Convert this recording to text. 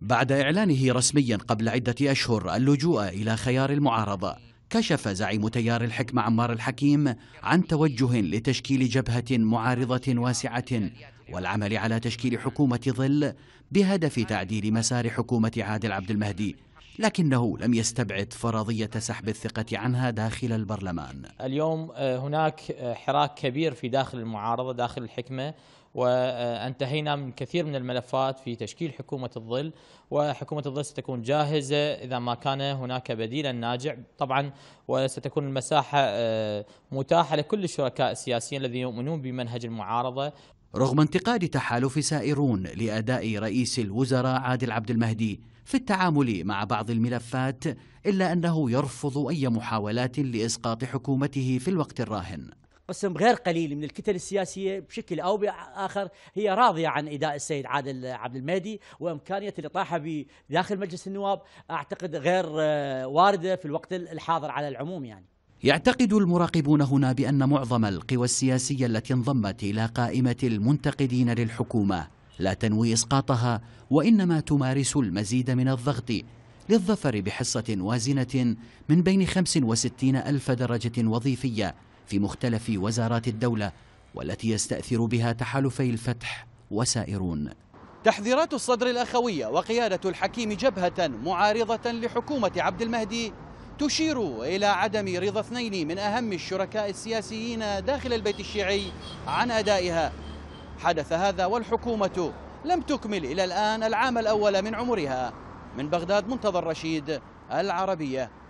بعد إعلانه رسميا قبل عدة أشهر اللجوء إلى خيار المعارضة كشف زعيم تيار الحكم عمار الحكيم عن توجه لتشكيل جبهة معارضة واسعة والعمل على تشكيل حكومة ظل بهدف تعديل مسار حكومة عادل عبد المهدي لكنه لم يستبعد فرضية سحب الثقة عنها داخل البرلمان اليوم آه، هناك آه، حراك كبير في داخل المعارضة داخل الحكمة وانتهينا آه، من كثير من الملفات في تشكيل حكومة الظل وحكومة الظل ستكون جاهزة إذا ما كان هناك بديلا ناجع طبعا وستكون المساحة متاحة لكل الشركاء السياسيين الذين يؤمنون بمنهج المعارضة رغم انتقاد تحالف سائرون لأداء رئيس الوزراء عادل عبد المهدي في التعامل مع بعض الملفات إلا أنه يرفض أي محاولات لإسقاط حكومته في الوقت الراهن قسم غير قليل من الكتل السياسيه بشكل او باخر هي راضيه عن اداء السيد عادل عبد المهدي وامكانيه الاطاحه به داخل مجلس النواب اعتقد غير آه، وارده في الوقت الحاضر على العموم يعني يعتقد المراقبون هنا بأن معظم القوى السياسية التي انضمت إلى قائمة المنتقدين للحكومة لا تنوي إسقاطها وإنما تمارس المزيد من الضغط للظفر بحصة وازنة من بين 65 ألف درجة وظيفية في مختلف وزارات الدولة والتي يستأثر بها تحالفي الفتح وسائرون تحذيرات الصدر الأخوية وقيادة الحكيم جبهة معارضة لحكومة عبد المهدي تشير إلى عدم رضا اثنين من أهم الشركاء السياسيين داخل البيت الشيعي عن أدائها حدث هذا والحكومة لم تكمل إلى الآن العام الأول من عمرها من بغداد منتظر رشيد العربية